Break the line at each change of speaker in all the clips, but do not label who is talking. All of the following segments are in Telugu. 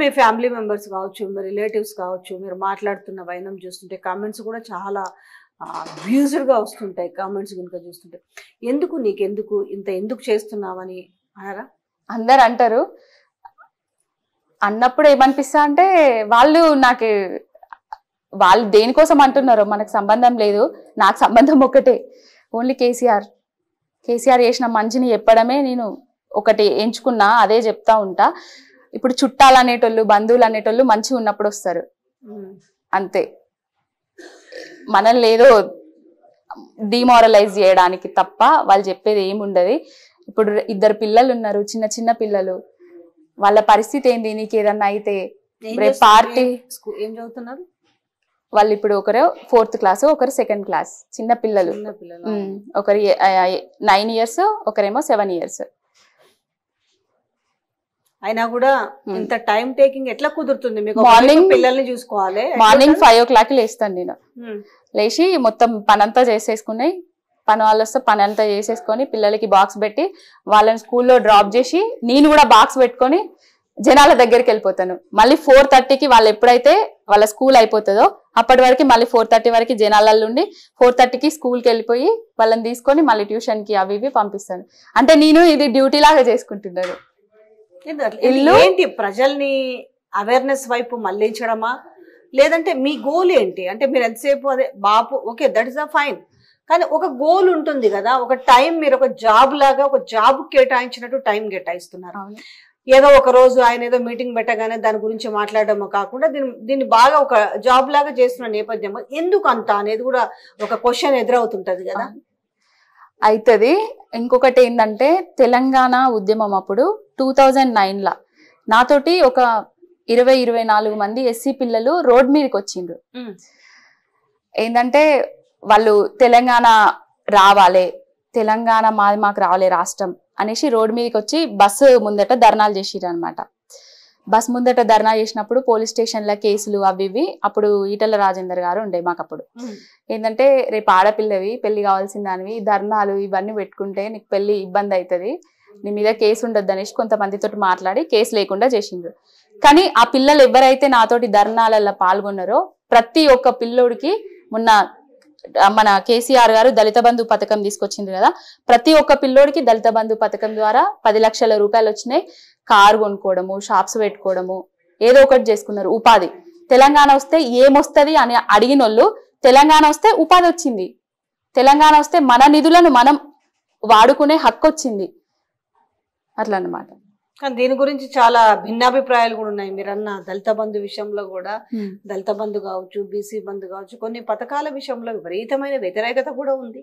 మీ ఫ్యామిలీ మెంబర్స్ కావచ్చు మీ రిలేటివ్స్ కావచ్చు మీరు మాట్లాడుతున్న వైనం చూస్తుంటే కామెంట్స్ కూడా చాలా అబ్యూజ్డ్గా వస్తుంటాయి కామెంట్స్ కనుక చూస్తుంటే ఎందుకు నీకెందుకు ఇంత ఎందుకు చేస్తున్నావని అనరా అందరు అంటారు అన్నప్పుడు ఏమనిపిస్తా అంటే
వాళ్ళు నాకు వాళ్ళు దేనికోసం అంటున్నారో మనకు సంబంధం లేదు నాకు సంబంధం ఒకటే ఓన్లీ కేసీఆర్ కేసీఆర్ చేసిన మంచిని చెప్పడమే నేను ఒకటి ఎంచుకున్నా అదే చెప్తా ఉంటా ఇప్పుడు చుట్టాలు అనేటోళ్ళు బంధువులు అనేటోళ్ళు మంచి ఉన్నప్పుడు వస్తారు అంతే మనల్ని ఏదో డిమారలైజ్ చేయడానికి తప్ప వాళ్ళు చెప్పేది ఏముండదు ఇప్పుడు ఇద్దరు పిల్లలు ఉన్నారు చిన్న చిన్న పిల్లలు వాళ్ళ పరిస్థితి ఏంది నీకు ఏదన్నా అయితే రేపు పార్టీ ఏం చదువుతున్నారు వాళ్ళు ఇప్పుడు ఒకరు ఫోర్త్ క్లాస్ ఒకరు సెకండ్ క్లాస్ చిన్న పిల్లలు ఒకరు నైన్ ఇయర్స్ ఒకరేమో సెవెన్ ఇయర్స్
అయినా కూడా ఇంత టైం టేకింగ్ ఎట్లా కుదురుతుంది మీకు మార్నింగ్ పిల్లల్ని చూసుకోవాలి మార్నింగ్ ఫైవ్ ఓ క్లాక్
లేస్తాను నేను లేచి మొత్తం పనంతా చేసేసుకున్నాయి పని వాళ్ళు వస్తే పని అంతా చేసేసుకొని పిల్లలకి బాక్స్ పెట్టి వాళ్ళని స్కూల్లో డ్రాప్ చేసి నేను కూడా బాక్స్ పెట్టుకొని జనాల దగ్గరికి వెళ్ళిపోతాను మళ్ళీ ఫోర్ థర్టీకి వాళ్ళు ఎప్పుడైతే వాళ్ళ స్కూల్ అయిపోతుందో అప్పటి వరకు మళ్ళీ ఫోర్ థర్టీ వరకు జనాలలో ఉండి ఫోర్ థర్టీకి స్కూల్కి వెళ్ళిపోయి వాళ్ళని తీసుకొని మళ్ళీ ట్యూషన్కి అవి ఇవి పంపిస్తాను అంటే నేను ఇది డ్యూటీ లాగా
చేసుకుంటున్నాను ఇల్లు ఏంటి ప్రజల్ని అవేర్నెస్ వైపు మళ్లించడమా లేదంటే మీ గోల్ ఏంటి అంటే మీరు ఎంతసేపు అదే Bapu okay that is a fine కానీ ఒక గోల్ ఉంటుంది కదా ఒక టైం మీరు ఒక జాబ్ లాగా ఒక జాబ్ కేటాయించినట్టు టైం కేటాయిస్తున్నారు ఏదో ఒక రోజు ఆయన ఏదో మీటింగ్ పెట్టగానే దాని గురించి మాట్లాడడము కాకుండా దీన్ని దీన్ని బాగా ఒక జాబ్ లాగా చేస్తున్న నేపథ్యం ఎందుకు అంత అనేది కూడా ఒక క్వశ్చన్ ఎదురవుతుంటది కదా
అవుతుంది ఇంకొకటి ఏంటంటే తెలంగాణ ఉద్యమం అప్పుడు టూ థౌజండ్ నైన్లో నాతోటి ఒక ఇరవై ఇరవై నాలుగు మంది ఎస్సీ పిల్లలు రోడ్ మీదకి వచ్చిండ్రు ఏంటంటే వాళ్ళు తెలంగాణ రావాలి తెలంగాణ మాది మాకు రావాలి రాష్ట్రం అనేసి రోడ్ మీదకి వచ్చి బస్సు ముందట ధర్నాలు చేసిరు అనమాట బస్ ముందట ధర్నా చేసినప్పుడు పోలీస్ స్టేషన్ల కేసులు అవి ఇవి అప్పుడు ఈటల రాజేందర్ గారు ఉండే మాకు అప్పుడు ఏంటంటే రేపు ఆడపిల్లవి పెళ్లి కావాల్సిన దానివి ధర్నాలు ఇవన్నీ పెట్టుకుంటే నీకు పెళ్లి ఇబ్బంది అవుతుంది నీ మీద కేసు ఉండద్దు అనేసి కొంతమందితో మాట్లాడి కేసు లేకుండా చేసిండ్రు కానీ ఆ పిల్లలు ఎవరైతే నాతోటి ధర్నాలలో పాల్గొన్నారో ప్రతి ఒక్క పిల్లోడికి మొన్న మన కేసీఆర్ గారు దళిత బంధు పథకం తీసుకొచ్చింది కదా ప్రతి ఒక్క పిల్లోడికి దళిత బంధు పథకం ద్వారా పది లక్షల రూపాయలు వచ్చినాయి కారు కొనుక్కోవడము షాప్స్ పెట్టుకోవడము ఏదో ఒకటి చేసుకున్నారు ఉపాధి తెలంగాణ వస్తే ఏమొస్తుంది అని అడిగిన తెలంగాణ వస్తే ఉపాధి వచ్చింది తెలంగాణ వస్తే మన నిధులను మనం వాడుకునే హక్కు వచ్చింది అట్లా అన్నమాట
కానీ దీని గురించి చాలా భిన్నాభిప్రాయాలు కూడా ఉన్నాయి మీరు అన్న దళిత బంధు విషయంలో కూడా దళిత బంధు కావచ్చు బీసీ బంధు కావచ్చు కొన్ని పథకాల విషయంలో విపరీతమైన వ్యతిరేకత కూడా ఉంది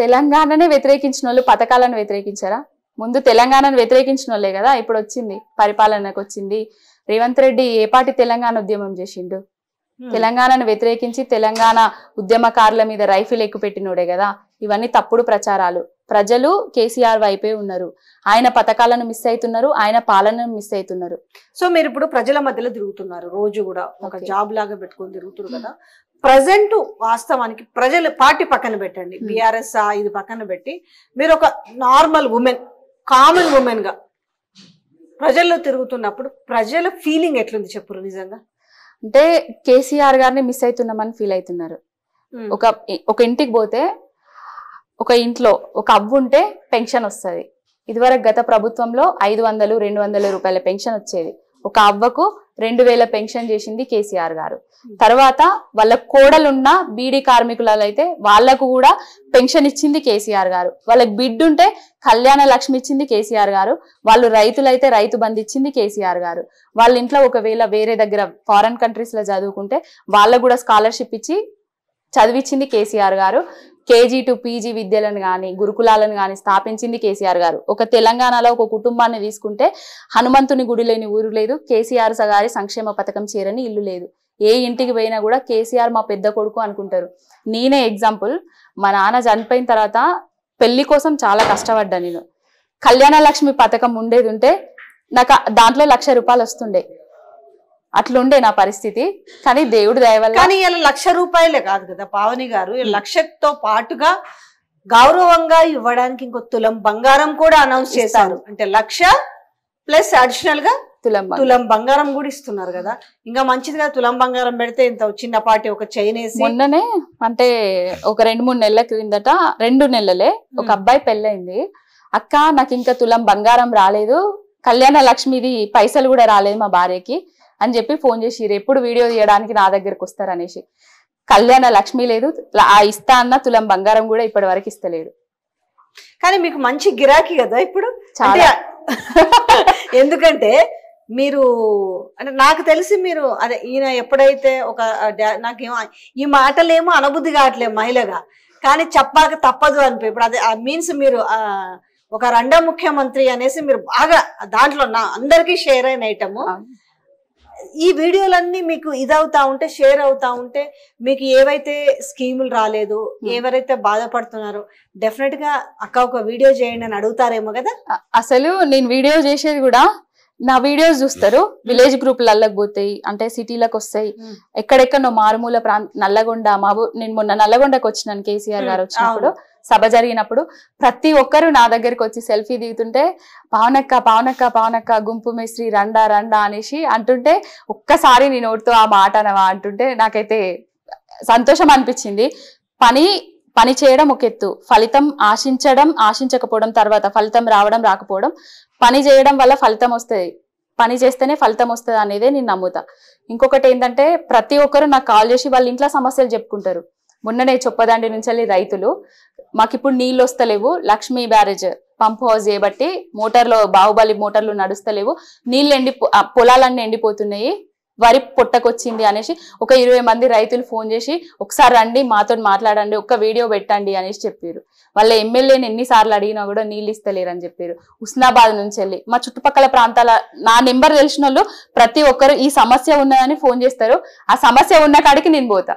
తెలంగాణనే వ్యతిరేకించిన వాళ్ళు పథకాలను వ్యతిరేకించారా ముందు తెలంగాణను వ్యతిరేకించిన వాళ్ళే కదా ఇప్పుడు వచ్చింది పరిపాలనకు వచ్చింది రేవంత్ రెడ్డి ఏపాటి తెలంగాణ ఉద్యమం చేసిండు తెలంగాణను వ్యతిరేకించి తెలంగాణ ఉద్యమకారుల మీద రైఫిల్ ఎక్కుపెట్టినోడే కదా ఇవన్నీ తప్పుడు ప్రచారాలు ప్రజలు కేసీఆర్ వైపే ఉన్నారు ఆయన
పథకాలను మిస్ అవుతున్నారు ఆయన పాలనను మిస్ అవుతున్నారు సో మీరు ఇప్పుడు ప్రజల మధ్యలో తిరుగుతున్నారు రోజు కూడా ఒక జాబ్ లాగా పెట్టుకొని తిరుగుతున్నారు కదా ప్రజెంట్ వాస్తవానికి ప్రజలు పార్టీ పక్కన పెట్టండి బీఆర్ఎస్ hmm. ఇది పక్కన పెట్టి మీరు ఒక నార్మల్ ఉమెన్ కామన్ ఉమెన్ గా ప్రజల్లో తిరుగుతున్నప్పుడు ప్రజల ఫీలింగ్ ఎట్లుంది చెప్పరు నిజంగా
అంటే కేసీఆర్ గారిని మిస్ అవుతున్నామని ఫీల్ అవుతున్నారు hmm. ఒక ఒక ఇంటికి పోతే ఒక ఇంట్లో ఒక అవ్వు ఉంటే పెన్షన్ వస్తుంది ఇదివరకు గత ప్రభుత్వంలో ఐదు వందలు రెండు వందల రూపాయల పెన్షన్ వచ్చేది ఒక అవ్వకు రెండు వేల పెన్షన్ చేసింది కేసీఆర్ గారు తర్వాత వాళ్ళ కోడలున్న బీడీ కార్మికులైతే వాళ్లకు కూడా పెన్షన్ ఇచ్చింది కేసీఆర్ గారు వాళ్ళకి బిడ్డుంటే కళ్యాణ లక్ష్మి ఇచ్చింది కేసీఆర్ గారు వాళ్ళు రైతులైతే రైతు బంధు ఇచ్చింది కేసీఆర్ గారు వాళ్ళ ఇంట్లో ఒకవేళ వేరే దగ్గర ఫారెన్ కంట్రీస్ లో చదువుకుంటే వాళ్ళకు కూడా స్కాలర్షిప్ ఇచ్చి చదివించింది కేసీఆర్ గారు కేజీ టు పీజీ విద్యలను కానీ గురుకులాలను కానీ స్థాపించింది కేసీఆర్ గారు ఒక తెలంగాణలో ఒక కుటుంబాన్ని తీసుకుంటే హనుమంతుని గుడి లేని ఊరు లేదు కేసీఆర్ గారి సంక్షేమ పథకం చేరని ఇల్లు లేదు ఏ ఇంటికి పోయినా కూడా కేసీఆర్ మా పెద్ద కొడుకు అనుకుంటారు నేనే ఎగ్జాంపుల్ మా నాన్న చనిపోయిన తర్వాత పెళ్లి కోసం చాలా కష్టపడ్డా నేను కళ్యాణ లక్ష్మి పథకం ఉండేది ఉంటే నాకు దాంట్లో లక్ష రూపాయలు వస్తుండే అట్లుండే నా
పరిస్థితి కానీ దేవుడు దయవల్ల కానీ ఇలా లక్ష రూపాయలే కాదు కదా పావని గారు లక్షతో పాటుగా గౌరవంగా ఇవ్వడానికి ఇంకో తులం బంగారం కూడా అనౌన్స్ చేశారు అంటే లక్ష ప్లస్ అడిషనల్ గా తులం తులం బంగారం కూడా ఇస్తున్నారు కదా ఇంకా మంచిదిగా తులం బంగారం పెడితే ఇంత చిన్నపాటి ఒక చైన్ వేసి మొన్ననే
అంటే ఒక రెండు మూడు నెలల క్రిందట రెండు నెలలే ఒక అబ్బాయి పెళ్ళైంది అక్క నాకు ఇంకా తులం బంగారం రాలేదు కళ్యాణ లక్ష్మిది పైసలు కూడా రాలేదు మా భార్యకి అని చెప్పి ఫోన్ చేసి ఎప్పుడు వీడియో తీయడానికి నా దగ్గరకు అనేసి కళ్యాణ లక్ష్మి లేదు ఆ ఇస్తా అన్న తులం
బంగారం కూడా ఇప్పటి వరకు ఇస్తలేడు కానీ మీకు మంచి గిరాకీ కదా ఇప్పుడు చాలా ఎందుకంటే మీరు అంటే నాకు తెలిసి మీరు అదే ఈయన ఎప్పుడైతే ఒక నాకేమో ఈ మాటలేమో అనబుద్ధి కావట్లేదు మహిళగా కానీ చెప్పాక తప్పదు అనిపి ఇప్పుడు అదే మీన్స్ మీరు ఒక రెండో ముఖ్యమంత్రి అనేసి మీరు బాగా దాంట్లో నా అందరికీ షేర్ అయిన ఐటము ఈ వీడియోలన్నీ మీకు ఇదవుతా ఉంటే షేర్ అవుతా ఉంటే మీకు ఏవైతే స్కీములు రాలేదు hmm. ఎవరైతే బాధపడుతున్నారో డెఫినెట్ గా అక్క ఒక వీడియో చేయండి అని అడుగుతారేమో కదా
అసలు నేను వీడియో చేసేది కూడా నా వీడియోస్ చూస్తారు విలేజ్ hmm. గ్రూప్లలోకి పోతాయి అంటే సిటీలకు వస్తాయి hmm. ఎక్కడెక్కడో మారుమూల ప్రాంత నల్లగొండ మాబు నేను మొన్న నల్లగొండకు వచ్చినాను కేసీఆర్ hmm. గారు వచ్చినప్పుడు సభ జరిగినప్పుడు ప్రతి ఒక్కరు నా దగ్గరకు వచ్చి సెల్ఫీ దిగుతుంటే పావనక్క పావనక్క పావనక్క గుంపు మేస్త్రి రండా రండా అనేసి అంటుంటే ఒక్కసారి నేను నోటితో ఆ మాట అనవా అంటుంటే నాకైతే సంతోషం అనిపించింది పని పని చేయడం ఒక ఎత్తు ఫలితం ఆశించడం ఆశించకపోవడం తర్వాత ఫలితం రావడం రాకపోవడం పని చేయడం వల్ల ఫలితం వస్తుంది పని చేస్తేనే ఫలితం వస్తుంది అనేదే నేను నమ్ముతా ఇంకొకటి ఏంటంటే ప్రతి ఒక్కరు నాకు కాల్ చేసి వాళ్ళ ఇంట్లో సమస్యలు చెప్పుకుంటారు మొన్ననే చొప్పదండి నుంచి రైతులు మాకు ఇప్పుడు నీళ్ళు వస్తలేవు లక్ష్మీ బ్యారేజ్ పంప్ హౌస్ చేయబట్టి మోటార్లో బాహుబలి మోటార్లు నడుస్తలేవు నీళ్ళు ఎండి పొలాలన్నీ ఎండిపోతున్నాయి వరి పొట్టకొచ్చింది అనేసి ఒక ఇరవై మంది రైతులు ఫోన్ చేసి ఒకసారి రండి మాతో మాట్లాడండి ఒక్క వీడియో పెట్టండి అనేసి చెప్పారు వాళ్ళ ఎమ్మెల్యేని ఎన్నిసార్లు అడిగినా కూడా నీళ్ళు ఇస్తలేరు అని చెప్పారు హుస్నాబాద్ నుంచి వెళ్ళి మా చుట్టుపక్కల ప్రాంతాల నా నెంబర్ తెలిసిన ప్రతి ఒక్కరు ఈ సమస్య ఉన్నదని ఫోన్ చేస్తారు ఆ సమస్య ఉన్న కాడికి నేను పోతా